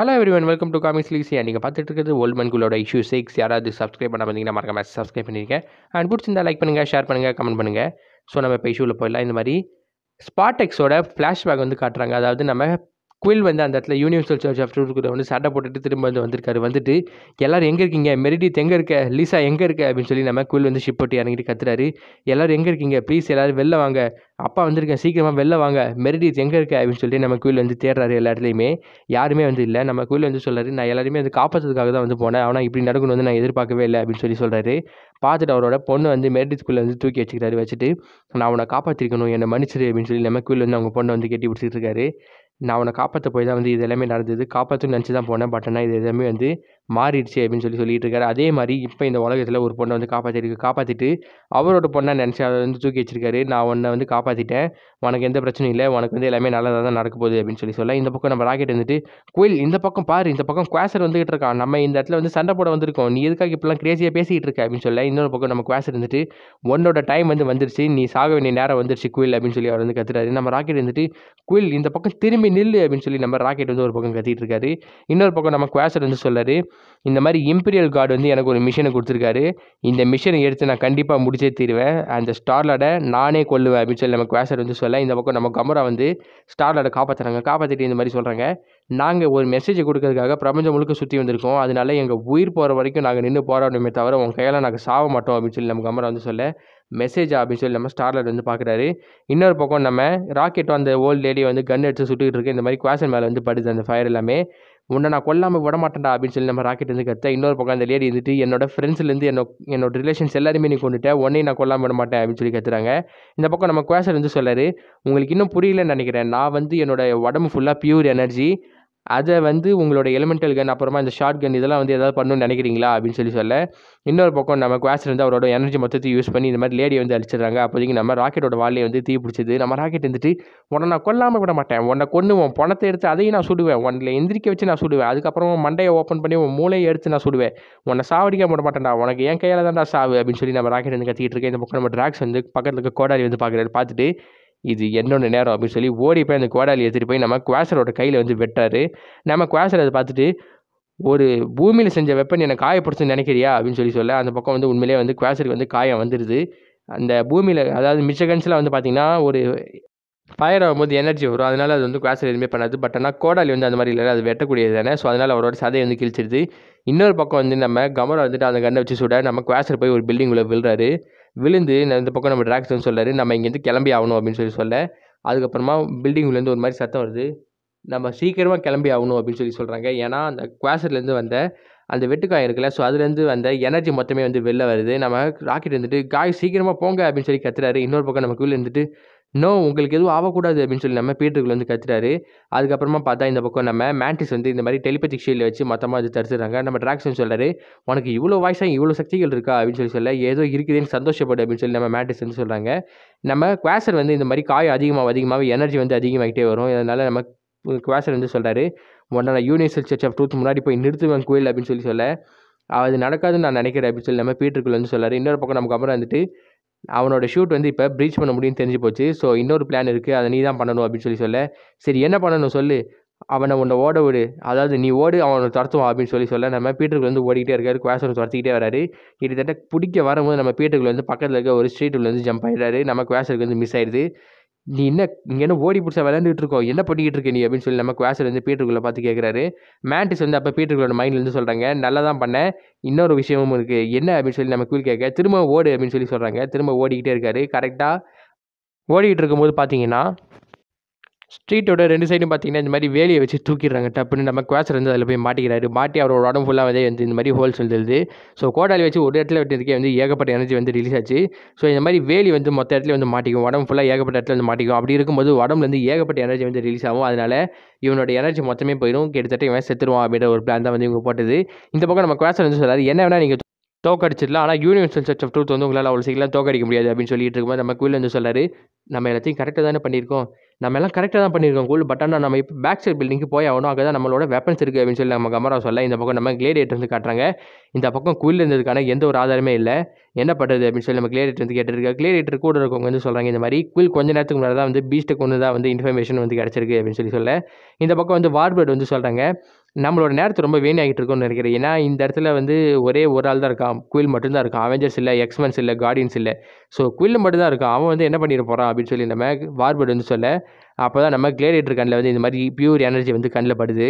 hello everyone welcome to comics லீசியா நீங்கள் பார்த்துட்டு இருக்கிறது ஓல்ட் மன்குலோட இஷ்யூ சிக்ஸ் யாராவது சப்ஸ்கிரைப் பண்ண பார்த்தீங்கன்னா மறக்காம சப்ஸ்கிரைப் பண்ணியிருக்கேன் அண்ட் பிடிச்சிருந்தா லைக் பண்ணுங்கள் ஷேர் பண்ணுங்கள் கமெண்ட் பண்ணுங்கள் ஸோ நம்ம இப்போ இஷ்யூவில் போயிடலாம் இந்த மாதிரி ஸ்பாட் எக்ஸோட ஃப்ளாஷ்பேக் வந்து காட்டுறாங்க அதாவது நம்ம குயில் வந்து அந்த இடத்துல யூனிவர்சல் சர்ச் ஆஃப் ட்ரூத் வந்து சட்டை போட்டுட்டு திரும்ப வந்து வந்திருக்காரு வந்துட்டு எல்லோரும் எங்கே இருக்கீங்க மெரிடித் எங்கே இருக்க லீசா எங்கே இருக்க அப்படின்னு சொல்லி நம்ம குயில் வந்து ஷிப் போட்டு இறங்கிட்டு கத்துறாரு எல்லோரும் எங்கே இருக்கீங்க ப்ளீஸ் எல்லோரும் வெளில வாங்க அப்பா வந்திருக்கேன் சீக்கிரமாக வெளில வாங்க மெரிடித் எங்கே இருக்க அப்படின்னு சொல்லிட்டு நம்ம குயில் வந்து தேடுறாரு எல்லா இடத்துலையுமே யாருமே வந்து இல்லை நம்ம குயில் வந்து சொல்கிறாரு நான் எல்லாருமே வந்து காப்பாற்றுறதுக்காக தான் வந்து போனேன் ஆனால் இப்படி நடக்கணும் வந்து நான் எதிர்பார்க்கவே இல்லை அப்படின்னு சொல்லி சொல்கிறாரு பார்த்துட்டு அவரோட பொண்ணு வந்து மெரிடித்குள்ளே வந்து தூக்கி வச்சுக்கிறாரு வச்சுட்டு நான் அவனை காப்பாற்றிருக்கணும் என்னை மன்னிச்சிரு அப்படின்னு சொல்லி நம்ம குயில் வந்து அவங்க பொண்ணை வந்து கட்டி பிடிச்சிட்டு இருக்காரு நான் உன்னை காப்பாற்ற போய் தான் வந்து இது எல்லாமே நடந்தது காப்பாற்றுன்னு நினச்சி தான் போனேன் பட் ஆனால் இது எல்லாமே வந்து மாறிடுச்சு அப்படின்னு சொல்லி சொல்லிகிட்டு இருக்காரு அதே மாதிரி இப்போ இந்த உலகத்தில் ஒரு பொண்ணை வந்து காப்பாற்றிருக்கு காப்பாற்றிட்டு அவரோட பொண்ணை நினச்சி அதை வந்து தூக்கி வச்சிருக்காரு நான் உன்னை வந்து காப்பாற்றிட்டேன் உனக்கு எந்த பிரச்சனையும் இல்லை உனக்கு வந்து எல்லாமே நல்லதாக தான் நடக்க போகுது அப்படின்னு சொல்லி சொல்ல இந்த பக்கம் நம்ம ராக்கெட் வந்துட்டு கோயில் இந்த பக்கம் பாரு இந்த பக்கம் குவாசர் வந்துகிட்டு இருக்கான் நம்ம இந்த இடத்துல வந்து சண்டை போட வந்திருக்கோம் நீ எதுக்காக இப்பெல்லாம் கிரேசியாக பேசிக்கிட்டு இருக்க அப்படின்னு சொல்ல இன்னொரு பக்கம் நம்ம குவாசர் இருந்துட்டு உன்னோட டைம் வந்து வந்துருச்சு நீ சாக வேண்டிய நேரம் வந்துருச்சு குயில் அப்படின்னு சொல்லி அவர் வந்து கத்துறாரு நம்ம ராக்கெட் வந்துட்டு குயில் இந்த பக்கம் திரும்பி நில்லு அப்படின்னு சொல்லி நம்ம ராக்கெட் வந்து ஒரு பக்கம் கத்திட்டு இருக்காரு இன்னொரு பக்கம் நம்ம குவாசர் வந்து சொல்லாரு இந்த மாதிரி இம்பீரியல் கார்டு வந்து எனக்கு ஒரு மிஷினை கொடுத்துருக்காரு இந்த மிஷினை எடுத்து நான் கண்டிப்பாக முடிச்சே தீருவேன் அந்த ஸ்டார்லாட நானே கொள்ளுவேன் அப்படின்னு சொல்லி நம்ம குவாசர் வந்து சொல்ல இந்த பக்கம் நம்ம கமரா வந்து ஸ்டார்லாட காப்பாற்றுறாங்க காப்பாற்றிட்டு இந்த மாதிரி சொல்கிறாங்க நாங்கள் ஒரு மெசேஜை கொடுக்கறதுக்காக பிரபஞ்சம் முழுக்க சுற்றி வந்திருக்கோம் அதனால எங்கள் உயிர் போகிற வரைக்கும் நாங்கள் நின்று போராடணுமே தவிர உங்கள் கையால் நாங்கள் சாவ மாட்டோம் அப்படின்னு சொல்லி நம்ம கமரா வந்து சொல்ல மெசேஜா அப்படின்னு சொல்லி நம்ம ஸ்டார்லைட் வந்து பார்க்குறாரு இன்னொரு பக்கம் நம்ம ராக்கெட்டும் அந்த ஓல்டு லேடியை வந்து கன் எடுத்து சுட்டுக்கிட்டு இருக்கு இந்த மாதிரி குவாசன் மேலே வந்து படுது அந்த ஃபயர் எல்லாமே உன்னை நான் கொல்லாமல் விட மாட்டேன்டா அப்படின்னு சொல்லி நம்ம ராக்கெட் வந்து கற்று இன்னொரு பக்கம் அந்த லேடி இருந்துட்டு என்னோட ஃப்ரெண்ட்ஸ்லேருந்து என்னோட என்னோட ரிலேஷன்ஸ் எல்லாருமே நீ கொண்டுட்டேன் உன்னை நான் கொல்லாமல் விட மாட்டேன் அப்படின்னு சொல்லி கற்றுறாங்க இந்த பக்கம் நம்ம குவாசர் வந்து சொல்லாரு உங்களுக்கு இன்னும் புரியலன்னு நினைக்கிறேன் நான் வந்து என்னோட உடம்பு ஃபுல்லாக பியூர் எனர்ஜி அதை வந்து உங்களோட எலிமெண்டல் கன் அப்புறமா இந்த ஷார்ட் கன் இதெல்லாம் வந்து எதாவது பண்ணணும்னு நினைக்கிறீங்களா அப்படின்னு சொல்லி சொல்ல இன்னொரு பக்கம் நம்ம குவாஷில் இருந்து அவரோட எனர்ஜி மொத்தத்தை யூஸ் பண்ணி இந்த மாதிரி லேடியை வந்து அழிச்சிடுறாங்க அப்போதைக்கு நம்ம ராக்கெட்டோட வாலே வந்து தீ பிடிச்சது நம்ம ராக்கெட் இருந்துட்டு உன்னை நான் கொல்லாமல் விட மாட்டேன் உன்னை கொண்டுவோம் பணத்தை எடுத்து அதையும் நான் சுடுவேன் உன்னை எந்திரிக்க வச்சு நான் சுடுவேன் அதுக்கப்புறம் மண்டையை ஓப்பன் பண்ணி உன் மூளையை எடுத்து நான் சுடுவேன் உன்னை சாவடிக்க போட மாட்டேன்டா உனக்கு என் கையால் தான்டா சாவு அப்படின்னு சொல்லி நம்ம ராக்கெட் வந்து கத்திக்கிட்டு இருக்கேன் இந்த பக்கம் நம்ம ட்ராக்ஸ் வந்து பக்கத்தில் இருக்க கோடாரி வந்து பார்க்குறாரு பார்த்துட்டு இது என்னோட நேரம் அப்படின்னு சொல்லி ஓடி போய் அந்த கோடாலி எடுத்துகிட்டு போய் நம்ம குவாசரோட கையில் வந்து வெட்டார் நம்ம குவாசர் அதை பார்த்துட்டு ஒரு பூமியில் செஞ்ச வெப்பன் என்னை காயப்படுத்துன்னு நினைக்கிறியா அப்படின்னு சொல்லி சொல்ல அந்த பக்கம் வந்து உண்மையிலே வந்து குவாசருக்கு வந்து காயம் வந்துடுது அந்த பூமியில் அதாவது மிச்சகன்ஸில் வந்து பார்த்திங்கன்னா ஒரு ஃபயர் ஆகும்போது எனர்ஜி வரும் அதனால் அது வந்து குவாசர் எதுவுமே பண்ணாது பட் ஆனால் கோடாலி வந்து அந்த மாதிரி இல்லை அது வெட்டக்கூடியது தானே ஸோ அதனால் அவரோட சதையை வந்து கிழிச்சிடுது இன்னொரு பக்கம் வந்து நம்ம கமரை வந்துட்டு அந்த கண்ணை வச்சு சுட நம்ம குவாசர் போய் ஒரு பில்டிங்குள்ளே விழுறாரு விழுந்து இந்த பக்கம் நம்ம வந்து சொல்கிறாரு நம்ம இங்கேருந்து கிளம்பி ஆகணும் அப்படின்னு சொல்லி சொல்ல அதுக்கப்புறமா பில்டிங்லேருந்து ஒரு மாதிரி சத்தம் வருது நம்ம சீக்கிரமாக கிளம்பி ஆகணும் அப்படின்னு சொல்லி சொல்கிறாங்க ஏன்னா அந்த குவாசர்லேருந்து வந்த அந்த வெட்டுக்காய் இருக்குல்ல ஸோ அதுலேருந்து வந்த எனர்ஜி மொத்தமே வந்து வெளில வருது நம்ம ராக்கெட் இருந்துட்டு காய் சீக்கிரமாக போங்க அப்படின்னு சொல்லி கத்துறாரு இன்னொரு பக்கம் நம்ம நமக்குள்ளே இருந்துட்டு நோ உங்களுக்கு எதுவும் ஆகக்கூடாது அப்படின்னு சொல்லி நம்ம பீட்டருக்குள்ள வந்து கத்துறாரு அதுக்கப்புறமா பார்த்தா இந்த பக்கம் நம்ம மேண்டிஸ் வந்து இந்த மாதிரி டெலிபத்திக் ஷீல்டு வச்சு மொத்தமாக அது தடுத்துறாங்க நம்ம டிராக்ஷன் சொல்கிறாரு உனக்கு இவ்வளோ வாய்ஸாக இவ்வளோ சக்திகள் இருக்கா அப்படின்னு சொல்லி சொல்ல ஏதோ இருக்குதுன்னு சந்தோஷப்படு அப்படின்னு சொல்லி நம்ம மேண்டிஸ் வந்து சொல்கிறாங்க நம்ம குவாசர் வந்து இந்த மாதிரி காயம் அதிகமாக அதிகமாக எனர்ஜி வந்து அதிகமாகிட்டே வரும் அதனால் நம்ம குவாசர் வந்து சொல்கிறாரு உடனே யூனிவர்சல் சர்ச் ஆஃப் ட்ரூத் முன்னாடி போய் நிறுத்துவேன் கோயில் அப்படின்னு சொல்லி சொல்ல அது நடக்காதுன்னு நான் நினைக்கிறேன் அப்படின்னு சொல்லி நம்ம பீட்டருக்குள்ள வந்து சொல்கிறார் இன்னொரு பக்கம் நமக்கு அப்புறம் வந்துட்டு அவனோட ஷூட் வந்து இப்போ ப்ரீச் பண்ண முடியும்னு தெரிஞ்சு போச்சு ஸோ இன்னொரு பிளான் இருக்குது அதை நீ தான் பண்ணணும் அப்படின்னு சொல்லி சொல்ல சரி என்ன பண்ணணும் சொல்லு அவனை உன்னை ஓட விடு அதாவது நீ ஓடு அவனை துரத்துவான் அப்படின்னு சொல்லி சொல்ல நம்ம பீட்டருக்கு வந்து ஓடிக்கிட்டே இருக்காரு குவாசனை துரத்திக்கிட்டே வராரு கிட்டத்தட்ட பிடிக்க வரும்போது நம்ம பீட்டருக்கு வந்து பக்கத்தில் இருக்க ஒரு ஸ்ட்ரீட்டில் வந்து ஜம்ப் ஆகிடுறாரு நம்ம குவாசருக்கு வந்து மிஸ் ஆயிடுது நீ என்ன இங்கே என்ன ஓடி பிடிச்சா விளையாண்டுட்டு இருக்கோம் என்ன பண்ணிக்கிட்டு இருக்க நீ அப்படின்னு சொல்லி நம்ம கிளாஸில் வந்து பீட்டருக்குள்ளே பார்த்து கேட்குறாரு மேண்டிஸ் வந்து அப்போ பீட்டருக்குள்ளோட மைண்ட்லேருந்து சொல்கிறாங்க நல்லா தான் பண்ணேன் இன்னொரு விஷயமும் இருக்குது என்ன அப்படின்னு சொல்லி நம்ம கூலி கேட்க திரும்ப ஓடு அப்படின்னு சொல்லி சொல்கிறாங்க திரும்ப ஓடிக்கிட்டே இருக்காரு கரெக்டாக ஓடிக்கிட்டு இருக்கும்போது பார்த்தீங்கன்னா ஸ்ட்ரீட்டோட ரெண்டு சைடும் பார்த்தீங்கன்னா இந்த மாதிரி வேலையை வச்சு தூக்கிடுறாங்க டப்புன்னு நம்ம குவாசர் வந்து அதில் போய் மாட்டிக்கிறாரு மாட்டி அவரோட உடம்பு ஃபுல்லாக வந்து வந்து இந்த மாதிரி ஹோல்ஸ் வந்துடுது ஸோ கோடாலி வச்சு ஒரு இடத்துல வெட்டதுக்கே வந்து ஏகப்பட்ட எனர்ஜி வந்து ரிலீஸ் ஆச்சு ஸோ இந்த மாதிரி வேலி வந்து மொத்த இடத்துல வந்து மாட்டிக்கும் உடம்பு ஃபுல்லாக ஏகப்பட்ட இடத்துல வந்து மாட்டிக்கும் அப்படி இருக்கும்போது உடம்புலேருந்து ஏகப்பட்ட எனர்ஜி வந்து ரிலீஸ் ஆகும் அதனால் இவனோட எனர்ஜி மொத்தமே போயிடும் கிட்டத்தட்ட இவன் செத்துருவான் அப்படின்ற ஒரு பிளான் தான் வந்து இவங்க போட்டது இந்த பக்கம் நம்ம குவாசர் வந்து சொல்கிறாரு என்ன வேணால் நீங்கள் தோக்கடிச்சிடலாம் ஆனால் யூனிவர்சல் சர்ச் ஆஃப் ட்ரூத் வந்து உங்களால் அவ்வளோ சீக்கிரம் தோக்கடிக்க முடியாது அப்படின்னு சொல்லிட்டு இருக்கும்போது நம்ம கூல் வந்து சொல்லாரு நம்ம எல்லாத்தையும் கரெக்டாக தானே பண்ணியிருக்கோம் நம்ம எல்லாம் கரெக்டாக தான் பண்ணியிருக்கோம் கூல் பட் ஆனால் நம்ம இப்போ பேக் சைட் பில்டிங் போய் ஆகணும் அங்கே தான் நம்மளோட வெப்பன்ஸ் இருக்குது அப்படின்னு சொல்லி நம்ம கமரா சொல்ல இந்த பக்கம் நம்ம கிளேடியேட்டர் வந்து காட்டுறாங்க இந்த பக்கம் கூழ் இருந்ததுக்கான எந்த ஒரு ஆதாரமே இல்லை என்ன பண்ணுறது அப்படின்னு சொல்லி நம்ம கிளியரேட்டர் வந்து கேட்டிருக்காங்க கிளியரேட்டர் கூட இருக்கவங்க வந்து சொல்கிறாங்க இந்த மாதிரி குயில் கொஞ்ச நேரத்துக்கு முன்னாடி தான் வந்து பீஸ்ட்டு கொண்டு தான் வந்து இன்ஃபர்மேஷன் வந்து கிடச்சிருக்கு அப்படின்னு சொல்லி சொல்ல இந்த பக்கம் வந்து வார்பர்ட் வந்து சொல்கிறாங்க நம்மளோட நேரத்தை ரொம்ப வேணியாகிட்டு இருக்கோம்னு நினைக்கிறேன் ஏன்னா இந்த இடத்துல வந்து ஒரே ஒரு ஆள் தான் இருக்கான் குயில் மட்டும்தான் இருக்கான் அவெஞ்சர்ஸ் இல்லை எக்ஸ்மென்ஸ் இல்லை கார்டியன்ஸ் இல்லை ஸோ குயில் மட்டும்தான் இருக்கான் அவன் வந்து என்ன பண்ணிட போகிறான் அப்படின்னு சொல்லி நம்ம வார்பர்டு வந்து சொல்ல அப்போ தான் நம்ம கிளேடியேட்டர் கண்ணில் வந்து இந்த மாதிரி பியூர் எனர்ஜி வந்து கண்ணில் படுது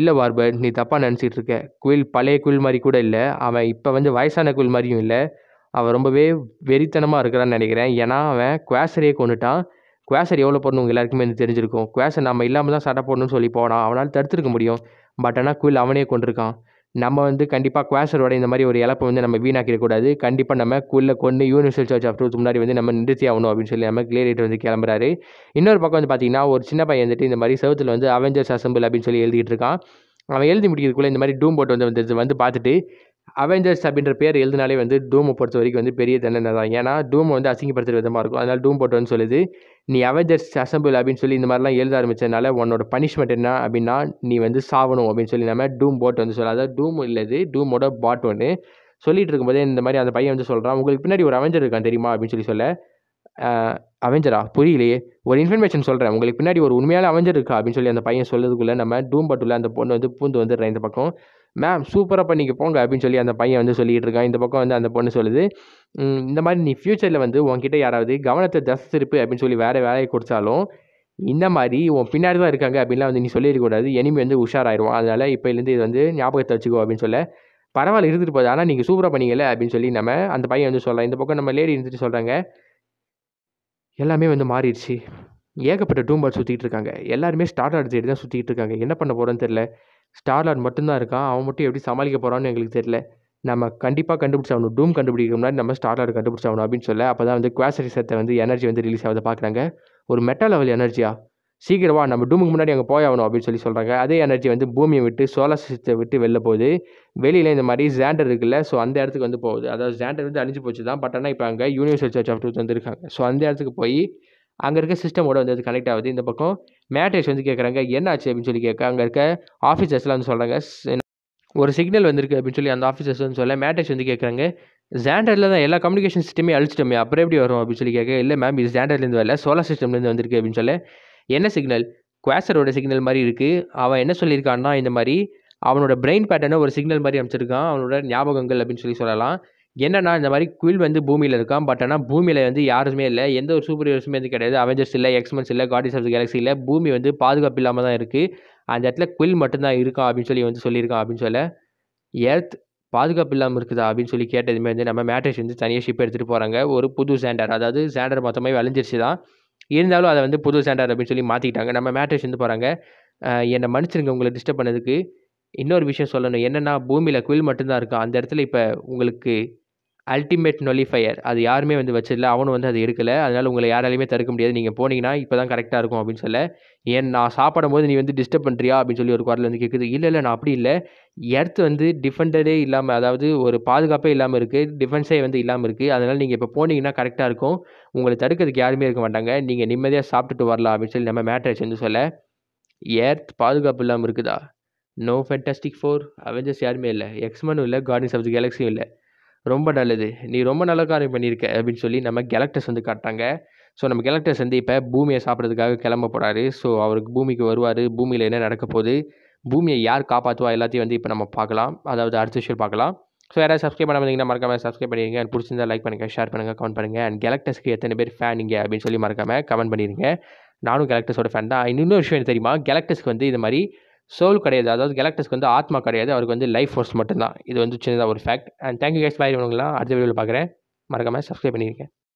இல்லை வார்பர்ட் நீ தப்பாக நினச்சிட்டு இருக்க குயில் பழைய குயில் மாதிரி கூட இல்லை அவன் இப்போ வந்து வயசான குயில் மாதிரியும் இல்லை அவன் ரொம்பவே வெறித்தனமாக இருக்கிறான்னு நினைக்கிறேன் ஏன்னா அவன் குவாசரையே கொண்டுட்டான் குவேசர் எவ்வளோ போடணும் உங்கள் எல்லாருக்குமே வந்து தெரிஞ்சிருக்கும் குவேசர் நம்ம இல்லாமல் தான் சட்டை போடணும்னு சொல்லி போனால் அவனால் தடுத்துருக்க முடியும் பட் ஆனால் குயில் அவனே கொண்டிருக்கான் நம்ம வந்து கண்டிப்பாக குவாசரோட இந்த மாதிரி ஒரு இழப்பை வந்து நம்ம வீணாக்கிடக்கூடாது கண்டிப்பாக நம்ம குயில் கொண்டு யூனிவர்சல் சர்ச் ஆஃப் ட்ரூத் முன்னாடி வந்து நம்ம நிறுத்தி ஆகணும் அப்படின்னு சொல்லி நம்ம கிளியரேட் வந்து கிளம்புறாரு இன்னொரு பக்கம் வந்து பார்த்தீங்கன்னா ஒரு சின்ன பையன் வந்துட்டு இந்த மாதிரி சவுத்தில் வந்து அவெஞ்சர்ஸ் அசம்பிள் அப்படின்னு சொல்லி எழுதிட்டு இருக்கான் அவன் எழுதி முடிக்கிறதுக்குள்ளே இந்த மாதிரி டூம் போட்டு வந்து வந்து பார்த்துட்டு அவெஞ்சர்ஸ் அப்படின்ற பேர் எழுதினாலே வந்து டூமை பொறுத்த வரைக்கும் வந்து பெரிய தண்டனை தான் ஏன்னா டூம் வந்து அசிங்கப்படுத்துகிற விதமாக இருக்கும் அதனால் டூம் போட்டோன்னு சொல்லுது நீ அவெஞ்சர்ஸ் அசம்பிள் அப்படின்னு சொல்லி இந்த மாதிரிலாம் எழுத ஆரம்பித்ததுனால உன்னோட பனிஷ்மெண்ட் என்ன அப்படின்னா நீ வந்து சாவணும் அப்படின்னு சொல்லி நம்ம டூம் போட் வந்து சொல்லாத டூம் இல்லது டூமோட பாட் ஒன்று சொல்லிகிட்டு இருக்கும்போதே இந்த மாதிரி அந்த பையன் வந்து சொல்கிறான் உங்களுக்கு பின்னாடி ஒரு அவெஞ்சர் இருக்கான் தெரியுமா அப்படின்னு சொல்லி சொல்ல அவெஞ்சரா புரியலையே ஒரு இன்ஃபர்மேஷன் சொல்கிறேன் உங்களுக்கு பின்னாடி ஒரு உண்மையான அவெஞ்சர் இருக்கா அப்படின்னு சொல்லி அந்த பையன் சொல்லதுக்குள்ளே நம்ம டூம் பட்டுள்ள அந்த பொண்ணு வந்து பூந்து வந்துடுறேன் இந்த பக்கம் மேம் சூப்பராக பண்ணிக்க போங்க அப்படின்னு சொல்லி அந்த பையன் வந்து சொல்லிகிட்டு இருக்கான் இந்த பக்கம் வந்து அந்த பொண்ணு சொல்லுது இந்த மாதிரி நீ ஃப்யூச்சரில் வந்து உங்ககிட்ட யாராவது கவனத்தை தசை திருப்பு அப்படின்னு சொல்லி வேறு வேலையை கொடுத்தாலும் இந்த மாதிரி உன் பின்னாடி தான் இருக்காங்க அப்படின்லாம் வந்து நீ சொல்லிடக்கூடாது எனிமி வந்து உஷாராயிரும் அதனால் இப்போலேருந்து இது வந்து ஞாபகத்தை வச்சுக்கோ அப்படின்னு சொல்ல பரவாயில்ல இருந்துட்டு போகுது ஆனால் நீங்கள் சூப்பராக பண்ணிக்கல அப்படின்னு சொல்லி நம்ம அந்த பையன் வந்து சொல்லலாம் இந்த பக்கம் நம்ம லேடி இருந்துட்டு சொல்கிறாங்க எல்லாமே வந்து மாறிடுச்சு ஏகப்பட்ட டூம்பால் சுற்றிட்டு இருக்காங்க எல்லாருமே ஸ்டார்லாட் தேடி தான் சுற்றிட்டு இருக்காங்க என்ன பண்ண போகிறோன்னு தெரில ஸ்டார் லார்ட் மட்டும்தான் இருக்கான் அவன் மட்டும் எப்படி சமாளிக்க போகிறான்னு எங்களுக்கு தெரில நம்ம கண்டிப்பாக கண்டுபிடிச்சாகணும் டூம் கண்டுபிடிக்க முன்னாடி நம்ம ஸ்டார்லாட் கண்டுபிடிச்சாகணும் அப்படின்னு சொல்ல அப்போ தான் வந்து குவாசரிசத்தை வந்து எனர்ஜி வந்து ரிலீஸ் ஆகுது பார்க்குறாங்க ஒரு மெட்டா லெவல் எனர்ஜியாக சீக்கிரமா நம்ம டூமுக்கு முன்னாடி அங்கே போய் ஆகணும் அப்படின்னு சொல்லி சொல்கிறாங்க அதே எனர்ஜி வந்து பூமியை விட்டு சோலார் சிஸ்டத்தை விட்டு வெளில போகுது வெளியில் இந்த மாதிரி ஜாண்டர் இருக்குல்ல ஸோ அந்த இடத்துக்கு வந்து போகுது அதாவது ஜாண்டர் வந்து அழிஞ்சு போச்சு தான் பட் ஆனால் இப்போ அங்கே யூனிவர்சல் சர்ச் ஆஃப் ட்ரூத் வந்துருக்காங்க ஸோ அந்த இடத்துக்கு போய் அங்கே இருக்க சிஸ்டமோட வந்து அது கனெக்ட் ஆகுது இந்த பக்கம் மேட்ரேஸ் வந்து கேட்குறாங்க என்ன ஆச்சு அப்படின்னு சொல்லி கேட்க அங்கே இருக்க ஆஃபீஸர்ஸ்லாம் வந்து சொல்கிறாங்க ஒரு சிக்னல் வந்திருக்கு அப்படின்னு சொல்லி அந்த ஆஃபீஸர்ஸ் வந்து சொல்ல மேட்டேஜ் வந்து கேட்குறாங்க ஜாண்டரில் தான் எல்லா கம்யூனிகேஷன் சிஸ்டமே அழிச்சிட்டோமே அப்புறம் எப்படி வரும் அப்படின்னு சொல்லி கேட்க இல்லை மேம் இது ஜாண்டர்லேருந்து வரல சோலார் சிஸ்டம்லேருந்து வந்திருக்கு அப்படின்னு சொல்ல என்ன சிக்னல் குவாசரோட சிக்னல் மாதிரி இருக்குது அவன் என்ன சொல்லியிருக்கான்னா இந்த மாதிரி அவனோட பிரெயின் பேட்டர்னு ஒரு சிக்னல் மாதிரி அமைச்சிருக்கான் அவனோட ஞாபகங்கள் அப்படின்னு சொல்லி சொல்லலாம் என்னன்னா இந்த மாதிரி குயில் வந்து பூமியில் இருக்கான் பட் ஆனால் பூமியில் வந்து யாருமே இல்லை எந்த ஒரு சூப்பர் ஹீரோஸுமே வந்து கிடையாது அவெஞ்சர்ஸ் இல்லை எக்ஸ்மென்ஸ் இல்லை காடிஸ் ஆஃப் கேலக்சி இல்லை பூமி வந்து பாதுகாப்பு இல்லாமல் தான் இருக்குது அந்த இடத்துல குயில் மட்டும்தான் இருக்கான் அப்படின்னு சொல்லி வந்து சொல்லியிருக்கான் அப்படின்னு சொல்ல எர்த் பாதுகாப்பு இல்லாமல் இருக்குதா அப்படின்னு சொல்லி கேட்டதுமே வந்து நம்ம மேட்ரிஸ் வந்து தனியாக ஷிப் எடுத்துகிட்டு போகிறாங்க ஒரு புது சேண்டர் அதாவது சேண்டர் மொத்தமாக விளைஞ்சிருச்சு தான் இருந்தாலும் அதை வந்து புது ஸ்டாண்டர்ட் அப்படின்னு சொல்லி மாற்றிக்கிட்டாங்க நம்ம மேட்ரிஸ் வந்து போகிறாங்க என்னை மன்னிச்சிருங்க உங்களை டிஸ்டர்ப் பண்ணதுக்கு இன்னொரு விஷயம் சொல்லணும் என்னென்னா பூமியில் குயில் மட்டும்தான் இருக்கும் அந்த இடத்துல இப்போ உங்களுக்கு அல்டிமேட் நொலிஃபையர் அது யாருமே வந்து வச்சிடல அவனும் வந்து அது எடுக்கலை அதனால் உங்களை யாராலையுமே தடுக்க முடியாது நீங்கள் போனீங்கன்னா இப்போ தான் கரெக்டாக இருக்கும் அப்படின்னு சொல்ல ஏன் நான் சாப்பிடும் போது நீ வந்து டிஸ்டர்ப் பண்ணுறியா அப்படின்னு சொல்லி ஒரு குரல் வந்து கேட்குது இல்லை இல்லை நான் அப்படி இல்லை எர்த் வந்து டிஃபெண்டரே இல்லாமல் அதாவது ஒரு பாதுகாப்பே இல்லாமல் இருக்குது டிஃபென்ஸே வந்து இல்லாமல் இருக்குது அதனால் நீங்கள் இப்போ போனீங்கன்னா கரெக்டாக இருக்கும் உங்களை தடுக்கிறதுக்கு யாருமே இருக்க மாட்டாங்க நீங்கள் நிம்மதியாக சாப்பிட்டுட்டு வரலாம் அப்படின்னு சொல்லி நம்ம மேட்ரை வந்து சொல்ல ஏர்த் பாதுகாப்பு இல்லாமல் இருக்குதா நோ ஃபேண்டாஸ்டிக் ஃபோர் அவெஞ்சர்ஸ் யாருமே இல்லை எக்ஸ்மனும் இல்லை கார்டன்ஸ் ஆஃப் தி கேலக்ஸியும் இல்லை ரொம்ப நல்லது நீ ரொம்ப நல்ல காரியம் பண்ணியிருக்க அப்படின்னு சொல்லி நம்ம கேலக்டர்ஸ் வந்து காட்டுறாங்க ஸோ நம்ம கேலக்டர்ஸ் வந்து இப்போ பூமியை சாப்பிட்றதுக்காக கிளம்ப போகிறாரு ஸோ அவருக்கு பூமிக்கு வருவார் பூமியில் என்ன நடக்க போகுது பூமியை யார் காப்பாற்றுவா எல்லாத்தையும் வந்து இப்போ நம்ம பார்க்கலாம் அதாவது அடுத்த விஷயம் பார்க்கலாம் ஸோ யாராவது சப்ஸ்கிரைப் பண்ண வந்தீங்கன்னா மறக்காமல் சப்ஸ்கிரைப் பண்ணிடுங்க அண்ட் பிடிச்சிருந்தா லைக் பண்ணுங்கள் ஷேர் பண்ணுங்கள் கமெண்ட் பண்ணுங்கள் அண்ட் கேலக்டர்ஸ்க்கு எத்தனை பேர் ஃபேன் நீங்கள் அப்படின்னு சொல்லி மறக்காமல் கமெண்ட் பண்ணிடுங்க நானும் கேலக்டர்ஸோட ஃபேன் தான் இன்னொரு விஷயம் என்ன தெரியுமா கேலக்டர்ஸ்க்கு வந்து இது மாதிரி சோல் கிடையாது அதாவது கேலக்டர்ஸ்க்கு வந்து ஆத்மா கிடையாது அவருக்கு வந்து லைஃப் ஃபோர்ஸ் மட்டும்தான் இது வந்து சின்னதாக ஒரு fact and thank you guys bye இவங்களாம் அடுத்த வீடியோவில் பார்க்குறேன் மறக்காமல் சப்ஸ்கிரைப் பண்ணியிருக்கேன்